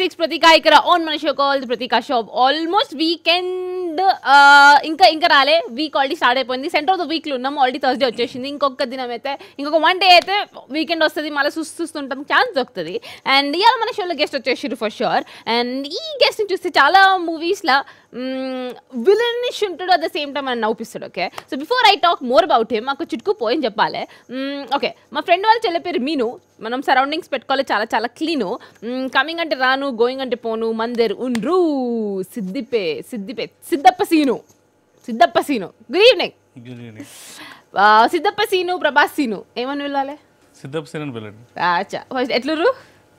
Six ప్రతిక ఇక్కడ on మన show call Prateeka show almost weekend ఇంకా ఇంకా రాలే వీక్ ఆల్రెడీ స్టార్ట్ అయిపోయింది సెంటర్ ఆఫ్ ద వీక్లో ఉన్నాం ఆల్రెడీ థర్స్డే వచ్చేసింది ఇంకొక దినం అయితే ఇంకొక వన్ డే అయితే వీకెండ్ వస్తుంది మళ్ళీ చూస్తుంటాం ఛాన్స్ దొరుకుతుంది అండ్ ఇవాళ మన షోలో గెస్ట్ వచ్చేసారు ఫర్ షూర్ అండ్ ఈ గెస్ట్ని చూస్తే చాలా మూవీస్లో విలనిష్ ఉంటాడు అట్ ద సేమ్ టైం అని నవ్విస్తాడు okay so before I talk more about him మాకు చిట్కు పోయి చెప్పాలి ఓకే మా ఫ్రెండ్ వాళ్ళు చెల్లె పేరు మీను మనం సరౌండింగ్స్ పెట్టుకోవాలి చాలా చాలా క్లీను కమింగ్ అంటే రాను పోను గోయింగ్ అంటే పోను మందర్ ఉండ్రు సిద్దిపే సిద్దిపే Siddappa scene Siddappa scene good evening Siddappa scene Prabhas Seenu ఏమని వెళ్ళాలి సిద్దప్ప సీను అని వెళ్ళండి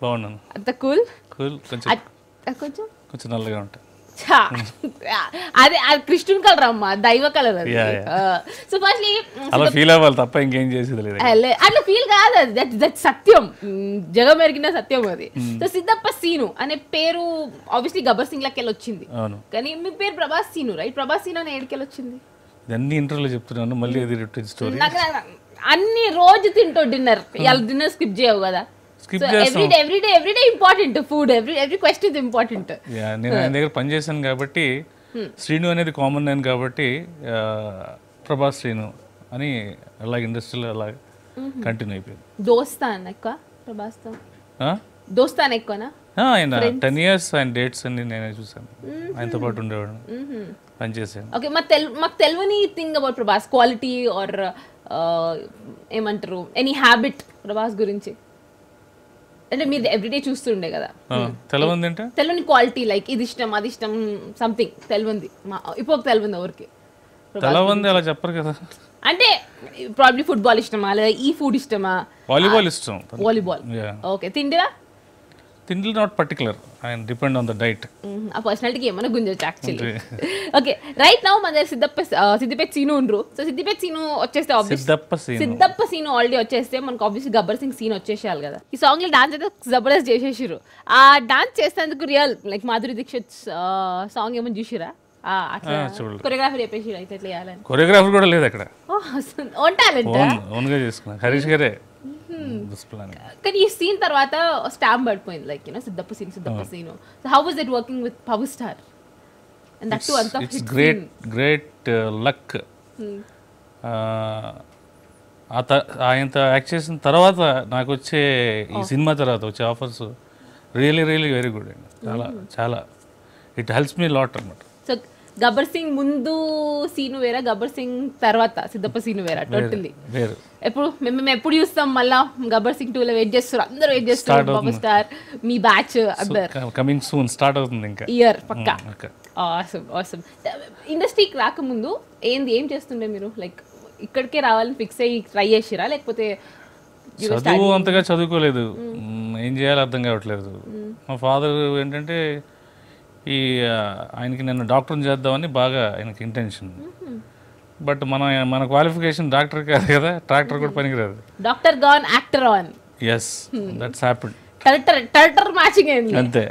బాగున్నాను అంత కూల్ కూల్ కొంచెం కొంచెం కొంచెం నల్లగా ఉంటాయి అదే అది కృష్ణుని కలర్ అమ్మా దైవ కలర్ అది సో ఫస్ట్లీ అలా ఫీల్ అవ్వాలి తప్ప ఇంకేం చేసేది లేదు అట్లా ఫీల్ కాదు అది దట్ దట్ సత్యం జగం ఎరిగిన సత్యం అది సో hmm. సిద్ధప్ప సీను అనే పేరు ఆబ్వియస్లీ గబ్బర్ సింగ్ లకి వచ్చింది కానీ మీ పేరు ప్రభాస్ సీను రైట్ ప్రభాస్ సీను అని ఏడికి వచ్చింది అన్ని ఇంటర్వ్యూలో చెప్తున్నాను మళ్ళీ hmm. అది స్టోరీ అన్ని రోజు తింటో డిన్నర్ hmm. ఇవాళ డిన్నర్ స్కిప్ చేయవు కదా స్కిప్ చేస్తాం important food every every question is important yeah నేను ఆయన hmm. దగ్గర పని చేశాను కాబట్టి hmm. శ్రీను అనేది కామన్ నేను కాబట్టి ప్రభాస్ శ్రీను అని అలా ఇండస్ట్రీలో అలా కంటిన్యూ అయిపోయింది దోస్తాన్ ఎక్కువ ప్రభాస్ దోస్తాన్ ఎక్కువనా ఆయన టెన్ ఇయర్స్ ఆయన డేట్స్ అన్ని నేనే చూసాను hmm. ఆయనతో పాటు ఉండేవాడు పనిచేసాను ఓకే మా మాకు తెలియని thing about Prabhas quality or ఏమంటారు ఎనీ హ్యాబిట్ ప్రభాస్ గురించి అంటే మీరు ఎవ్రీడే చూస్తుండే కదా hmm. తెలవంది అంటే తెలవని క్వాలిటీ లైక్ ఇది ఇష్టం అది ఇష్టం సంథింగ్ hmm, తెలవంది ఇప్పుడు తెలవంది ఎవరికి తెలవంది అలా చెప్పరు కదా అంటే ప్రాబ్లీ ఫుట్బాల్ ఇష్టమా లేదా ఈ ఫుడ్ ఇష్టమా వాలీబాల్ ఇష్టం వాలీబాల్ ఓకే తిండిరా తిండిల్ not particular I depend on the diet ఆ పర్సనాలిటీకి ఏమైనా గుంజొచ్చు యాక్చువల్లీ ఓకే రైట్ నౌ మన దగ్గర సిద్ధప్ప సిద్దిపేట సీను ఉండ్రు సో సిద్దిపేట సీను వచ్చేస్తే Siddappa scene Siddappa scene already వచ్చేస్తే మనకు ఆబ్వియస్లీ గబ్బర్ సింగ్ సీన్ వచ్చేసేయాలి కదా ఈ సాంగ్ లో డాన్స్ అయితే జబర్దస్త్ చేసేసారు ఆ డాన్స్ చేసేందుకు real like Madhuri Dixit song ఏమైనా చూసిరా కొరియోగ్రాఫర్ చెప్పేసి కొరియోగ్రాఫర్ కూడా లేదు అక్కడ ఓన్ హరీష్ గారే Hmm. కానీ ఈ సీన్ తర్వాత స్టాంప్ పడిపోయింది like you know Siddappa scene Siddappa scene so how was it working with power star great great luck ఆయన యాక్ట్ చేసిన తర్వాత నాకు వచ్చే ఈ oh. సినిమా తర్వాత వచ్చే offers really really very good అండి చాలా hmm. చాలా ఇట్ హెల్ప్స్ మీ లాట్ అనమాట గబ్బర్ సింగ్ ముందు సీను వేరా గబ్బర్ సింగ్ తర్వాత సిద్దప్ప సీను వేరా టోటల్లీ ఎప్పుడు మేము మేము ఎప్పుడు చూస్తాం మళ్ళా గబ్బర్ సింగ్ టూ లో వెయిట్ చేస్తారు అందరూ వెయిట్ చేస్తారు బాబు స్టార్ మీ బ్యాచ్ అందరు కమింగ్ సూన్ స్టార్ట్ అవుతుంది ఇంకా ఇయర్ hmm, పక్కా ఆసమ్ ఆసమ్ ఇండస్ట్రీకి రాకముందు ఏంది ఏం చేస్తుండే మీరు లైక్ ఇక్కడికే రావాలని ఫిక్స్ అయ్యి ట్రై చేసిరా లేకపోతే చదువు అంతగా చదువుకోలేదు hmm. Hmm, ఏం చేయాలో అర్థం కావట్లేదు మా ఫాదర్ ఏంటంటే ఈ ఆయనకి నేను డాక్టర్ని చేద్దామని బాగా ఆయనకి ఇంటెన్షన్ బట్ మన మన క్వాలిఫికేషన్ డాక్టర్ కాదు కదా ట్రాక్టర్ కూడా పనికిరాదు doctor gone actor on yes that's happen టర్టర్ మ్యాచింగ్ అయింది అంతే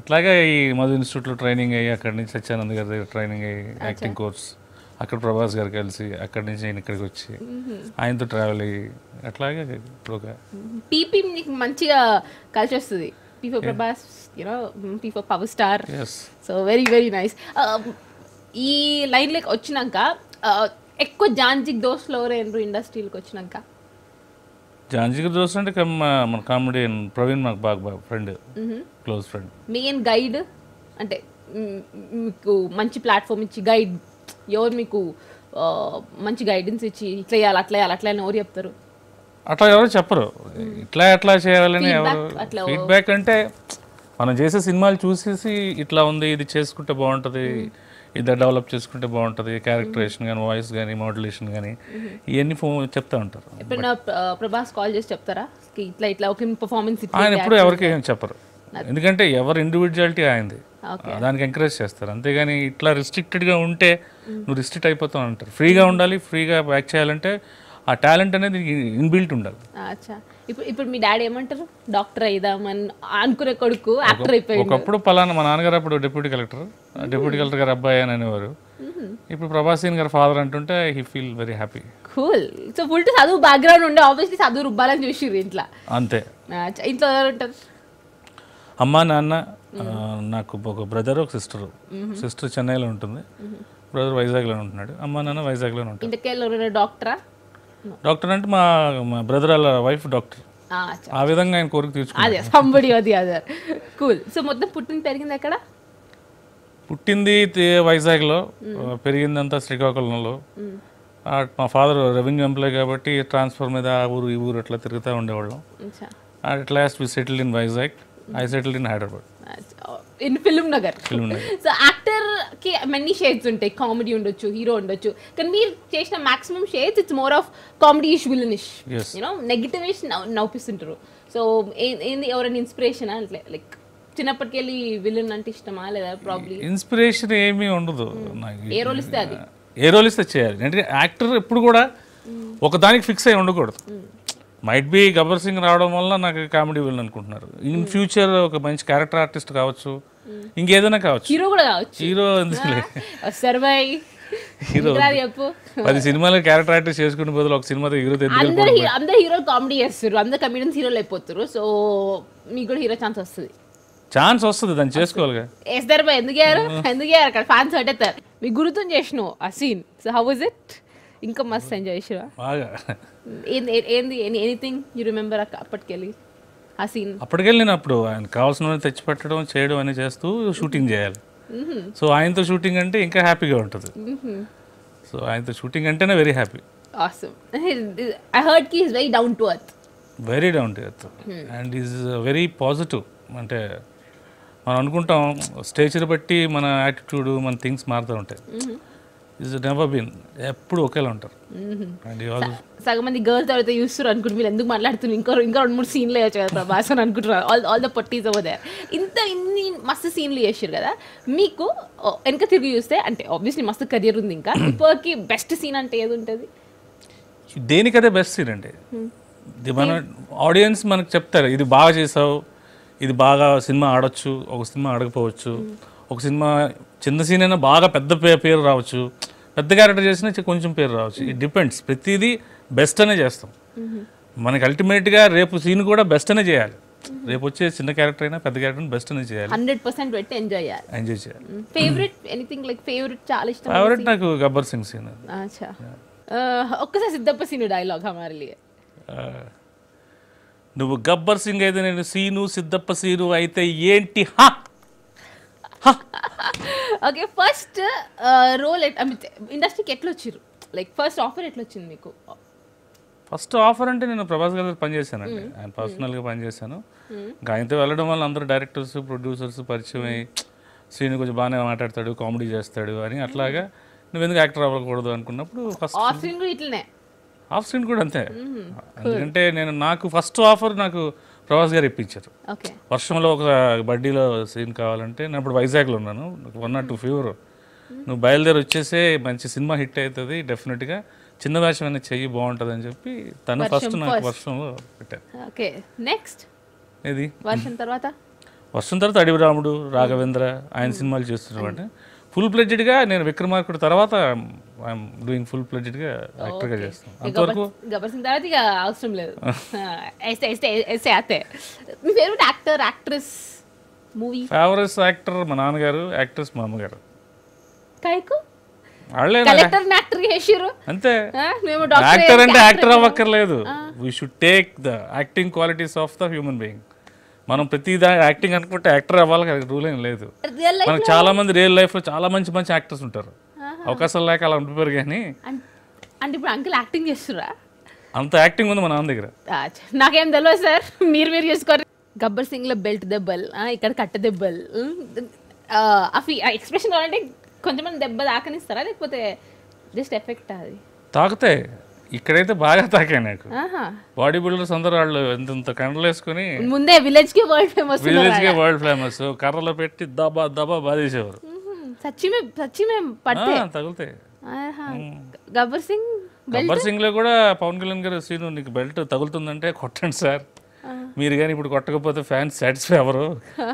అట్లాగే ఈ మధు ఇన్స్టిట్యూట్లో ట్రైనింగ్ అయ్యి అక్కడి నుంచి సత్యానంద్ గారి దగ్గర ట్రైనింగ్ అయ్యి యాక్టింగ్ కోర్స్ అక్కడ ప్రభాస్ గారు కలిసి అక్కడి నుంచి ఆయన ఇక్కడికి వచ్చి ఆయనతో ట్రావెల్ అయ్యి అట్లాగే ఇప్పుడు ఒక పీపీ మంచిగా కలిసి వస్తుంది పీపీ Prabhas you know before power star so very very nice ఈ లైన్ లైక్ వచ్చినాక ఎక్కువ జాన్జిక్ దోస్లో ఎవరు ఇండస్ట్రీలకు వచ్చినాక జాన్జిక్ దోస్ అంటే మన కామెడీ ప్రవీణ్ మాకు బాగా friend close friend main guide అంటే మీకు మంచి ప్లాట్ఫామ్ ఇచ్చి గైడ్ ఎవరు మీకు మంచి గైడెన్స్ ఇచ్చి ఇట్లా చేయాలి అట్లా చేయాలి అట్లా అని ఎవరు చెప్తారు అట్లా ఎవరు చెప్పరు ఇట్లా ఎట్లా చేయాలని ఎవరు ఫీడ్బ్యాక్ అంటే మనం చేసే సినిమాలు చూసేసి ఇట్లా ఉంది ఇది చేసుకుంటే బాగుంటుంది ఇది డెవలప్ చేసుకుంటే బాగుంటుంది క్యారెక్టరేషన్ కానీ వాయిస్ కానీ మోడలేషన్ కానీ ఇవన్నీ ఫోన్ చెప్తా ఉంటారు ప్రభాస్ కాల్ చేసి చెప్తారా ఇట్లా ఇట్లా ఒక పర్ఫార్మెన్స్ ఆయన ఎప్పుడు ఎవరికి చెప్పరు ఎందుకంటే ఎవరు ఇండివిజువాలిటీ ఆయనది దానికి ఎంకరేజ్ చేస్తారు అంతేగాని ఇట్లా రిస్ట్రిక్టెడ్గా ఉంటే hmm. నువ్వు రిస్ట్రిక్ట్ అయిపోతావు అంటారు ఫ్రీగా ఉండాలి ఫ్రీగా యాక్ట్ చేయాలంటే ఆ టాలెంట్ అనేది ఇన్బిల్ట్ ఉండాలి ఇప్పుడు ఇప్పుడు మీ డాడీ ఏమంటారు డాక్టర్ అయ్యామని అనుకునే కొడుకు యాక్టర్ అయిపోయాడు ఒకప్పుడు పలానా మా నాన్నగారు అప్పుడు డిప్యూటీ కలెక్టర్ డిప్యూటీ కలెక్టర్ గారు అబ్బాయి అని అనేవారు ఇప్పుడు ప్రభాసీన్ గారు ఫాదర్ అంటుంటే he feel very happy cool so full చదువు బ్యాక్గ్రౌండ్ ఉండే ఆబ్వియస్లీ చదువు రుబ్బాలని చూసిర్రు ఇంట్లో అంతే ఇంట్లో ఉంటారు అమ్మ నాన్న నాకు ఒక బ్రదర్ ఒక సిస్టర్ సిస్టర్ చెన్నైలో ఉంటుంది బ్రదర్ వైజాగ్లో ఉంటున్నాడు అమ్మ నాన్న వైజాగ్లో ఉంటాడు ఇంతకెళ్ళి డాక్టరా డాక్టర్ అంటే మా మా బ్రదర్ వాళ్ళ వైఫ్ డాక్టర్ ఆ విధంగా ఆయన కోరిక అదే సంబడి అది కూల్ సో మొత్తం పుట్టింది పెరిగింది అక్కడ పుట్టింది వైజాగ్లో వైజాగ్లో పెరిగిందంతా శ్రీకాకుళంలో మా ఫాదర్ రెవెన్యూ ఎంప్లాయ్ కాబట్టి ట్రాన్స్ఫర్ మీద ఆ ఊరు ఈ ఊరు అట్లా తిరుగుతూ ఉండేవాళ్ళం at last we settled in Vizag I settled in Hyderabad in film Nagar film Nagar. So కి మెనీ షేడ్స్ ఉంటాయి కామెడీ ఉండొచ్చు హీరో ఉండొచ్చు కానీ మీరు చేసిన maximum shades it's more of comedy ish villainish you know negative ish నవ్విస్తుంటారు సో ఏంది ఎవరైనా ఇన్స్పిరేషన్ అంటే లైక్ చిన్నప్పటికెళ్ళి విలన్ అంటే ఇష్టమా లేదా ప్రాబ్లమ్ ఇన్స్పిరేషన్ ఏమీ ఉండదు hmm. ఏ రోల్ ఇస్తే అది ఏ రోల్ ఇస్తే చేయాలి అంటే యాక్టర్ ఎప్పుడు కూడా hmm. ఒకదానికి ఫిక్స్ అయి ఉండకూడదు might hmm. Be Gabbar Singh రావడం వల్ల నాకు కామెడీ విలన్ అనుకుంటున్నారు ఇన్ ఫ్యూచర్ ఒక మంచి క్యారెక్టర్ ఆర్టిస్ట్ కావచ్చు ఇంకేదైనా కావచ్చు హీరో కూడా కావచ్చు హీరో సర్వై బాయ్ హీరో చెప్పు పది సినిమాలో క్యారెక్టర్ యాక్టర్స్ చేసుకున్న బదులు ఒక సినిమా హీరో అందరూ హీరో కామెడీ చేస్తారు అందరు కమెడియన్స్ హీరోలు అయిపోతారు సో మీకు కూడా హీరో ఛాన్స్ వస్తుంది ఛాన్స్ వస్తుంది దాన్ని చేసుకోవాలిగా వేస్తారు బాయ్ ఎందుకు గారు ఎందుకు గారు అక్కడ ఫ్యాన్స్ అట్టేస్తారు మీకు గుర్తుని చేసిన ఆ scene so how is it ఇంకా మస్తు ఎంజాయ్ చేసిరా బాగా ఏంది ఎనీథింగ్ యూ రిమెంబర్ అప్పటికెళ్ళి ఆ సీన్ అప్పటికెళ్ళి ఆయన కావాల్సిన తెచ్చి పెట్టడం చేయడం అని చేస్తూ షూటింగ్ చేయాలి సో ఆయనతో షూటింగ్ అంటే ఇంకా హ్యాపీగా ఉంటుంది సో ఆయనతో షూటింగ్ అంటేనే very happy awesome. I very down to earth and is very positive అంటే మనం అనుకుంటాం స్టేచర్ బట్టి మన యాటిట్యూడ్ మన థింగ్స్ మారుతూ ఉంటాయి ఇస్ నెవర్ బీన్ ఎప్పుడు ఒకేలా ఉంటారు అండ్ సగం మంది గర్ల్స్ ఎవరైతే చూస్తారు అనుకుంటు మీరు ఎందుకు మాట్లాడుతున్నారు ఇంకా ఇంకా రెండు మూడు సీన్లు వేయచ్చు కదా ప్రభాస్ అని అనుకుంటున్నారు ఆల్ ఆల్ ద పొట్టీస్ ఓవర్ దేర్ ఇంత ఇన్ని మస్తు సీన్లు చేసారు కదా మీకు వెనక తిరిగి చూస్తే అంటే ఆబ్వియస్లీ మస్తు కెరియర్ ఉంది ఇంకా ఇప్పటికి బెస్ట్ సీన్ అంటే ఏది ఉంటుంది దేనికదే బెస్ట్ సీన్ అంటే hmm. మన ఆడియన్స్ మనకు చెప్తారు ఇది బాగా చేసావు ఇది బాగా సినిమా ఆడొచ్చు ఒక సినిమా ఆడకపోవచ్చు hmm. ఒక సినిమా చిన్న సీన్ అయినా బాగా పెద్ద పేరు రావచ్చు పెద్ద క్యారెక్టర్ చేసినా కొంచెం పేరు రావచ్చు ఇట్ డిపెండ్స్ ప్రతిదీ బెస్ట్ అనే చేస్తాం మనకి అల్టిమేట్గా రేపు సీన్ కూడా బెస్ట్ అనే చేయాలి రేపు వచ్చే చిన్న క్యారెక్టర్ అయినా పెద్ద క్యారెక్టర్ బెస్ట్ అనే చేయాలి హండ్రెడ్ పర్సెంట్ పెట్టి ఎంజాయ్ ఎంజాయ్ చేయాలి ఫేవరెట్ ఎనీథింగ్ లైక్ ఫేవరెట్ చాలా ఇష్టం ఫేవరెట్ నాకు గబ్బర్ సింగ్ సీన్ అచ్చా ఒక్కసారి సిద్ధప్ప సీన్ డైలాగ్ హమారలి నువ్వు గబ్బర్ సింగ్ అయితే నేను సీను సిద్ధప్ప సీను అయితే ఏంటి హా ఓకే ఫస్ట్ రోల్ ఇండస్ట్రీకి ఎట్లా వచ్చారు లైక్ ఫస్ట్ ఆఫర్ ఎట్లా వచ్చింది మీకు ఫస్ట్ ఆఫర్ అంటే నేను ప్రభాస్ గారి పనిచేశానండి hmm. ఆయన పర్సనల్గా hmm. పనిచేశాను hmm. ఆయనతో వెళ్ళడం వల్ల అందరూ డైరెక్టర్స్ ప్రొడ్యూసర్స్ పరిచయం అయ్యి శ్రీను కొంచెం బాగానే మాట్లాడతాడు కామెడీ చేస్తాడు అని అట్లాగా నువ్వు ఎందుకు యాక్టర్ అవ్వకూడదు అనుకున్నప్పుడు ఫస్ట్ ఆఫ్ స్క్రీన్ కూడా ఇట్లనే ఆఫ్ స్క్రీన్ కూడా అంతే ఎందుకంటే నేను నాకు ఫస్ట్ ఆఫర్ నాకు ప్రభాస్ గారు ఇప్పించారు వర్షంలో ఒక బడ్డీలో సీన్ కావాలంటే నేను అప్పుడు వైజాగ్లో ఉన్నాను వన్ నాట్ టూ ఫీవర్ నువ్వు బయలుదేరి వచ్చేసే మంచి సినిమా హిట్ అవుతుంది డెఫినెట్గా చిన్న వేషం అనేది చెయ్యి బాగుంటుంది అని చెప్పి తను ఫస్ట్ నాకు వర్షంలో ఓకే నెక్స్ట్ ఇది వర్షం తర్వాత వర్షం తర్వాత అడివి రాముడు రాఘవేంద్ర ఆయన సినిమాలు అంటే ఫుల్ ప్లెడ్జెడ్గా నేను విక్రమార్కుడు తర్వాత ఐఎమ్ డూయింగ్ ఫుల్ ప్లెడ్జెడ్గా యాక్టర్గా చేస్తాను అంతవరకు గబ్బర్ సింగ్ తర్వాత ఇక అవసరం లేదు మీ favourite actor actress movie favourite actor మా నాన్నగారు యాక్ట్రెస్ మా అమ్మగారు కైకు అంటే యాక్టర్ అవ్వక్కర్లేదు we should take the acting qualities of the human being మనం ప్రతి దాని యాక్టింగ్ అనుకుంటే యాక్టర్ అవ్వాలి రూల్ ఏం లేదు మనకు చాలా మంది రియల్ లైఫ్ లో చాలా మంచి మంచి యాక్టర్స్ ఉంటారు అవకాశం లేక అలా ఉండిపోయారు కానీ అంటే ఇప్పుడు అంకుల్ యాక్టింగ్ చేస్తురా అంత యాక్టింగ్ ఉంది మన నాన్న దగ్గర నాకేం తెలియదు సార్ మీరు మీరు చేసుకోరు గబ్బర్ సింగ్ లో బెల్ట్ దెబ్బలు ఇక్కడ కట్ట దెబ్బలు అవి ఎక్స్ప్రెషన్ కావాలంటే కొంచెం దెబ్బ తాకనిస్తారా లేకపోతే జస్ట్ ఎఫెక్ట్ అది తాకుతాయి ఇక్కడైతే బాగా తాకాయి నాకు బాడీ బిల్డర్స్ అందరూ వాళ్ళు ఎంత కండలు వేసుకుని ముందే విలేజ్ కి వరల్డ్ ఫేమస్ విలేజ్ కి వరల్డ్ ఫేమస్ కర్రలో పెట్టి దబా దబా బాధేసేవారు సచ్చిమే సచ్చిమే పడితే తగులుతాయి గబ్బర్ సింగ్ గబ్బర్ సింగ్ లో కూడా పవన్ కళ్యాణ్ గారు సీను నీకు బెల్ట్ తగులుతుందంటే కొట్టండి సార్ మీరు కానీ ఇప్పుడు కొట్టకపోతే ఫ్యాన్స్ సాటిస్ఫై అవ్వరు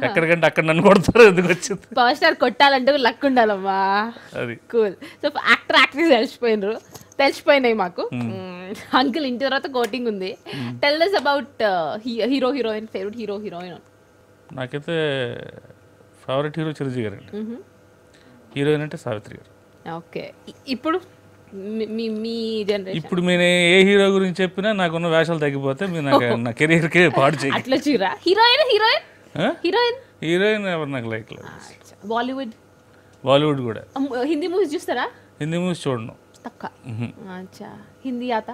ఎక్కడికంటే అక్కడ నన్ను కొడతారు ఎందుకు వచ్చింది పవర్ స్టార్ కొట్టాలంటే లక్ ఉండాలమ్మా అది కూల్ సో యాక్టర్ యాక్ట్రెస్ వెళ్ళిపోయినారు తెలిసిపోయినాయి మాకు అంకుల్ ఇంటి తర్వాత కోటింగ్ ఉంది tell us about hero heroine favourite hero heroine నాకైతే ఫేవరెట్ హీరో చిరంజీవి గారు అండి హీరోయిన్ అంటే సావిత్రి గారు ఓకే ఇప్పుడు మీ మీ జనరేషన్ ఇప్పుడు నేను ఏ హీరో గురించి చెప్పినా నాకున్న వేషాలు తగ్గిపోతే మీరు నాకు నా కెరీర్కే పాడు చేయి అట్లా చూరా హీరోయిన్ హీరోయిన్ హీరోయిన్ హీరోయిన్ ఎవరు నాకు లైక్ లేదు బాలీవుడ్ బాలీవుడ్ కూడా హిందీ మూవీస్ చూస్తారా హిందీ మూవీస్ చూడను तक का अच्छा हिंदी आता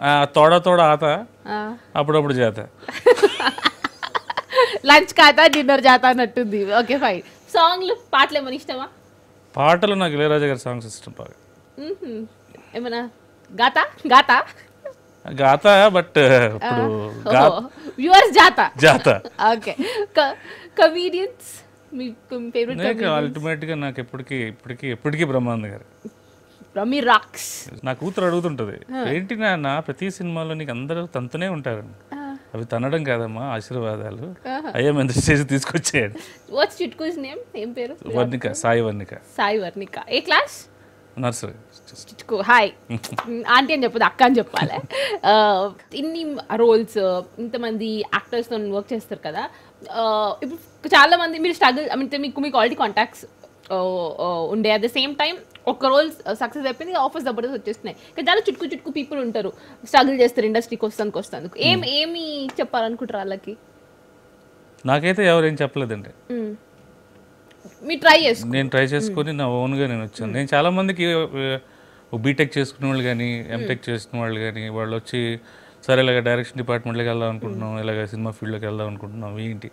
आ, थोड़ा थोड़ा आता है अपड़ अपड़ जाता है లంచ్ కాదా డిన్నర్ జాతా అన్నట్టుంది ఓకే ఫైన్ సాంగ్లు పాటలు ఏమైనా ఇష్టమా పాటలు నాకు ఇళయరాజా గారి సాంగ్స్ ఇష్టం బాగా ఏమైనా గాతా గాతా గాతా బట్ ఇప్పుడు వ్యూవర్స్ జాతా జాతా ఓకే కమీడియన్స్ మీ ఫేవరెట్ అల్టిమేట్ గా నాకు ఎప్పటికీ ఇప్పటికీ ఎప్పటికీ బ్రహ్మానంద గారు రమీ రాక్స్ నా కూతురు అడుగుతుంటది ఏంటి నాన్న ప్రతి సినిమాలో నీకు అందరూ తనతోనే ఉంటారు అవి తనడం కాదమ్మా ఆశీర్వాదాలు అయ్యా మంది స్టేజ్ తీసుకొచ్చేయండి వాట్స్ చిట్కూస్ నేమ్ ఏం పేరు వర్ణిక సాయి వర్ణిక సాయి వర్ణిక ఏ క్లాస్ నర్సరీ హాయ్ ఆంటీ అని చెప్పదు అక్క అని చెప్పాలి ఇన్ని రోల్స్ ఇంతమంది యాక్టర్స్తో వర్క్ చేస్తారు కదా ఇప్పుడు చాలా మంది మీరు స్ట్రగుల్ అంటే మీకు మీకు ఆల్రెడీ కాంటాక్ట్స్ ఉండే అట్ ద సేమ్ టైం ఒక్క రోజు సక్సెస్ uh, అయిపోయింది ఆఫర్స్ దబ్బర్స్ వచ్చేస్తున్నాయి కానీ చాలా చుట్టు చుట్టుకు పీపుల్ ఉంటారు స్ట్రగుల్ చేస్తారు ఇండస్ట్రీకి వస్తానికి వస్తాను ఏం hmm. ఏమి చెప్పాలనుకుంటారు వాళ్ళకి నాకైతే ఎవరేం చెప్పలేదండి మీ ట్రై చేసుకో నేను ట్రై చేసుకుని hmm. నా ఓన్గా నేను వచ్చాను hmm. నేను చాలా మందికి బీటెక్ uh, uh, చేసుకునే వాళ్ళు కానీ ఎంటెక్ చేసుకునే వాళ్ళు కానీ వాళ్ళు వచ్చి సరే ఇలాగ డైరెక్షన్ డిపార్ట్మెంట్లోకి వెళ్దాం అనుకుంటున్నాం ఇలాగ సినిమా ఫీల్డ్లోకి వెళ్దాం అనుకుంటున్నాం ఏంటి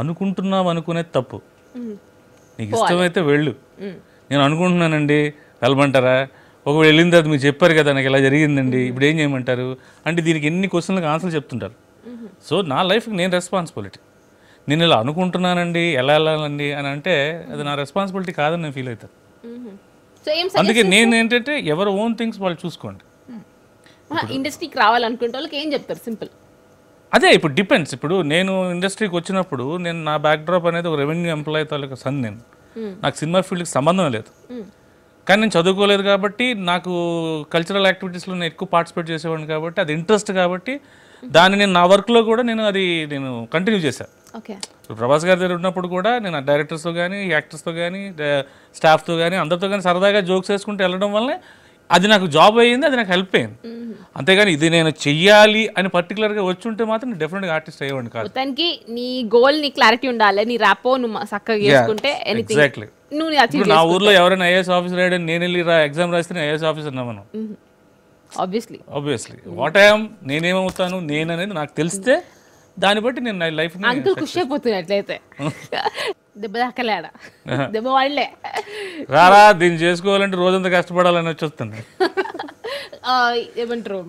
అనుకుంటున్నాం అనుకునేది తప్పు నీకు ఇష్టమైతే వెళ్ళు నేను అనుకుంటున్నానండి వెళ్ళమంటారా ఒకవేళ వెళ్ళిన తర్వాత మీరు చెప్పారు కదా నాకు ఇలా జరిగిందండి ఇప్పుడు ఏం చేయమంటారు అంటే దీనికి ఎన్ని క్వశ్చన్లకు ఆన్సర్లు చెప్తుంటారు సో నా లైఫ్కి నేను రెస్పాన్సిబిలిటీ నేను ఇలా అనుకుంటున్నానండి ఎలా వెళ్ళాలండి అని అంటే అది నా రెస్పాన్సిబిలిటీ కాదని నేను ఫీల్ అవుతాను అందుకే నేను ఏంటంటే ఎవరి ఓన్ థింగ్స్ వాళ్ళు చూసుకోండి ఇండస్ట్రీకి రావాలనుకుంటే వాళ్ళకి ఏం చెప్తారు సింపుల్ అదే ఇప్పుడు డిపెండ్స్ ఇప్పుడు నేను ఇండస్ట్రీకి వచ్చినప్పుడు నేను నా బ్యాక్డ్రాప్ అనేది ఒక రెవెన్యూ ఎంప్లాయ్ తాలూకా సన్ నేను hmm. నాకు సినిమా ఫీల్డ్కి సంబంధం లేదు hmm. కానీ నేను చదువుకోలేదు కాబట్టి నాకు కల్చరల్ యాక్టివిటీస్లో నేను ఎక్కువ పార్టిసిపేట్ చేసేవాడిని కాబట్టి అది ఇంట్రెస్ట్ కాబట్టి hmm. దాన్ని నేను నా వర్క్లో కూడా నేను అది నేను కంటిన్యూ చేశాను ప్రభాస్ గారి దగ్గర ఉన్నప్పుడు కూడా నేను డైరెక్టర్స్తో కానీ యాక్టర్స్తో కానీ స్టాఫ్తో కానీ అందరితో కానీ సరదాగా జోక్స్ వేసుకుంటూ వెళ్ళడం వల్లనే అది నాకు జాబ్ అయ్యింది అది నాకు హెల్ప్ అయింది అంతేగాని ఇది నేను చెయ్యాలి అని పర్టికులర్ గా వచ్చి ఉంటే మాత్రం డెఫినెట్ గా ఆర్టిస్ట్ అయ్యేవాడిని కాదు దానికి నీ గోల్ నీ క్లారిటీ ఉండాలి నీ రాపో నువ్వు చక్కగా చేసుకుంటే ఎగ్జాక్ట్లీ నువ్వు నా ఊర్లో ఎవరైనా ఐఏఎస్ ఆఫీసర్ అయ్యాడని నేను వెళ్ళి ఎగ్జామ్ రాస్తే ఐఏఎస్ ఆఫీసర్ నా మనం ఆబ్వియస్లీ ఆబ్వియస్లీ వాట్ ఐఎమ్ నేనేమవుతాను నేననేది నాకు తెలిస్తే దాన్ని బట్టి నేను నా లైఫ్ అంకుల్ ఖుషి అయిపోతున్నట్లయితే దెబ్బ దెబ్బ వాడలే రారా దీన్ని చేసుకోవాలంటే రోజంతా కష్టపడాలని వచ్చేస్తుంది ఏమంటారు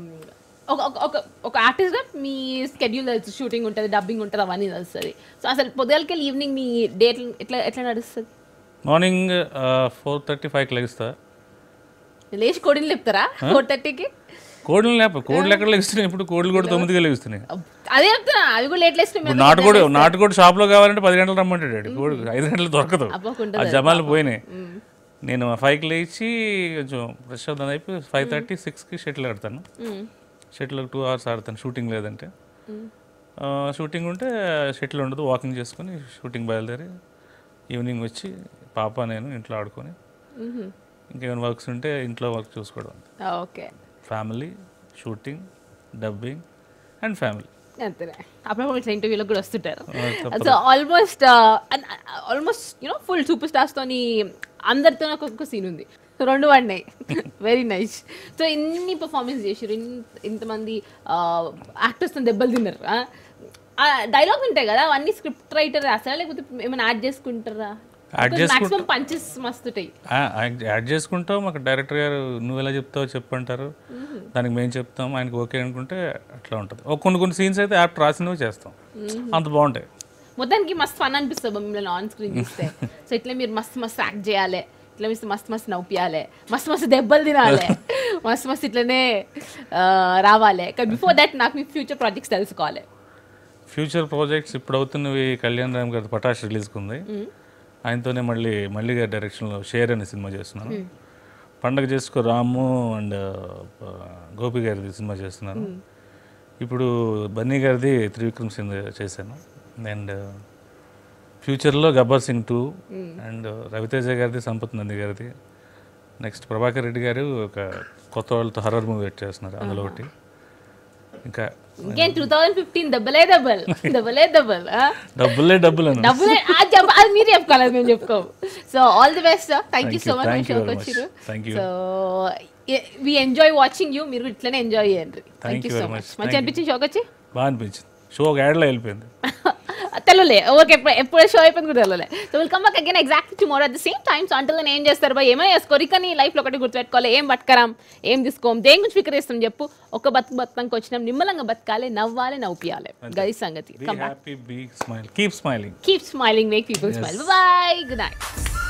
ఒక ఒక ఒక ఆర్టిస్ట్ మీ స్కెడ్యూల్ తెలుసు షూటింగ్ ఉంటుంది డబ్బింగ్ ఉంటుంది అవన్నీ తెలుస్తుంది సో అసలు పొద్దుగలకి ఈవినింగ్ మీ డేట్ ఎట్లా ఎట్లా నడుస్తుంది మార్నింగ్ ఫోర్ థర్టీ ఫైవ్కి లెగిస్తా లేచి కోడిని లేపుతారా ఫోర్ థర్టీకి కోడులు లేప కోడులు ఎక్కడ లెగిస్తున్నాయి ఇప్పుడు కోడులు కూడా తొమ్మిదిగా లెగిస్తున్నాయి అదే చెప్తున్నా అవి కూడా లేట్ నాటుకోడి నాటుకోడి షాప్లో కావాలంటే పది గంటలు రమ్మంటాడు కోడి ఐదు గంటలు దొరకదు ఆ జమాలు పోయినాయి నేను ఫైవ్కి లేచి కొంచెం ఫ్రెష్ అవుతాను అయిపోయి ఫైవ్ థర్టీ సిక్స్కి షటిల్ ఆడతాను షటిల్ టూ అవర్స్ ఆడతాను షూటింగ్ లేదంటే షూటింగ్ ఉంటే షటిల్ ఉండదు వాకింగ్ చేసుకుని షూటింగ్ బయలుదేరి ఈవినింగ్ వచ్చి పాప నేను ఇంట్లో ఆడుకొని ఇంకేమైనా వర్క్స్ ఉంటే ఇంట్లో వర్క్ చూసుకోవడం okay family shooting dubbing and family అంతేనే అప్పుడప్పుడు ఇట్లా ఇంటర్వ్యూలకు కూడా వస్తుంటారు so almost almost you know full super స్టార్స్తోని అందరితో నాకు ఒక్కొక్క సీన్ ఉంది రెండు పడినాయి వెరీ నైస్ సో ఇన్ని పర్ఫార్మెన్స్ చేసారు ఇంతమంది యాక్టర్స్ uh, దెబ్బలు తిన్నారు డైలాగ్ ఉంటాయి కదా అవన్నీ స్క్రిప్ట్ రైటర్ రాస్తారా లేకపోతే ఏమైనా యాడ్ చేసుకుంటారా యాడ్ చేసుకుంటాం మాకు డైరెక్టర్ గారు నువ్వు ఎలా చెప్తావో చెప్పంటారు దానికి మేము చెప్తాం ఆయనకి ఓకే అనుకుంటే అట్లా ఉంటుంది ఒక కొన్ని కొన్ని సీన్స్ అయితే యాప్ రాసినవి చేస్తాం అంత బాగుంటాయి మొత్తానికి మస్తు ఫన్ అనిపిస్తుంది మిమ్మల్ని ఆన్ స్క్రీన్ చూస్తే సో ఇట్లా మీరు మస్తు మస్తు యాక్ట్ చేయాలి ఇట్లా మీరు మస్తు మస్తు నవ్వుపియాలి మస్తు మస్తు దెబ్బలు తినాలి మస్తు మస్తు ఇట్లనే రావాలి కానీ బిఫోర్ దట్ నాకు మీ ఫ్యూచర్ ప్రాజెక్ట్స్ తెలుసుకోవాలి ఫ్యూచర్ ప్రాజెక్ట్స్ ఇప్పుడు అవుతున్నవి కళ్యాణ్ రామ్ గారి పటాష్ రిలీజ్కి ఉంది ఆయనతోనే మళ్ళీ మళ్ళీ గారి డైరెక్షన్లో షేర్ అనే సినిమా చేస్తున్నాను పండగ చేసుకో రాము అండ్ గోపి గారిది సినిమా చేస్తున్నాను ఇప్పుడు బన్నీ గారిది త్రివిక్రమ్ సింగ్ చేశాను అండ్ ఫ్యూచర్లో గబ్బర్ సింగ్ టూ అండ్ రవితేజ గారిది సంపత్ నంది గారిది నెక్స్ట్ ప్రభాకర్ రెడ్డి గారు ఒక కొత్త వాళ్ళతో హర్రర్ మూవీ చేస్తున్నారు అందులో ఒకటి ఇంకా ఇంకేం టూ థౌసండ్ ఫిఫ్టీన్ డబ్బులే డబ్బల్ డబ్బులే డబ్బల్ డబ్బులే డబ్బులు డబ్బులే అది మీరు చెప్పుకోవాలి మేము చెప్పుకోము so all the best sir thank you so much మీ షోకి వచ్చారు so we enjoy watching you మీరు ఇట్లనే ఎంజాయ్ చేయండి థ్యాంక్ యూ సో మచ్ మంచి అనిపించింది షోకి వచ్చి బాగా అనిపించింది షో ఒక యాడ్లో వెళ్ళిపోయింది తెలవలే ఓకే ఎప్పుడు షో అయిపోయింది కూడా తెలవలే so welcome back again exact tomorrow at the same times అంటలో ఏం చేస్తారు బా ఏమైనా చేసుకోరు ఇక నీ లైఫ్లో ఒకటి గుర్తుపెట్టుకోవాలి ఏం బతకరాం ఏం తీసుకోం దేని గురించి వికరిస్తాం చెప్పు ఒక బతుకు బతుకంకి వచ్చినాం నిమ్మలంగా బతకాలి నవ్వాలి నవ్వుపియాలి గది సంగతి keep smiling keep smiling make people smile bye good night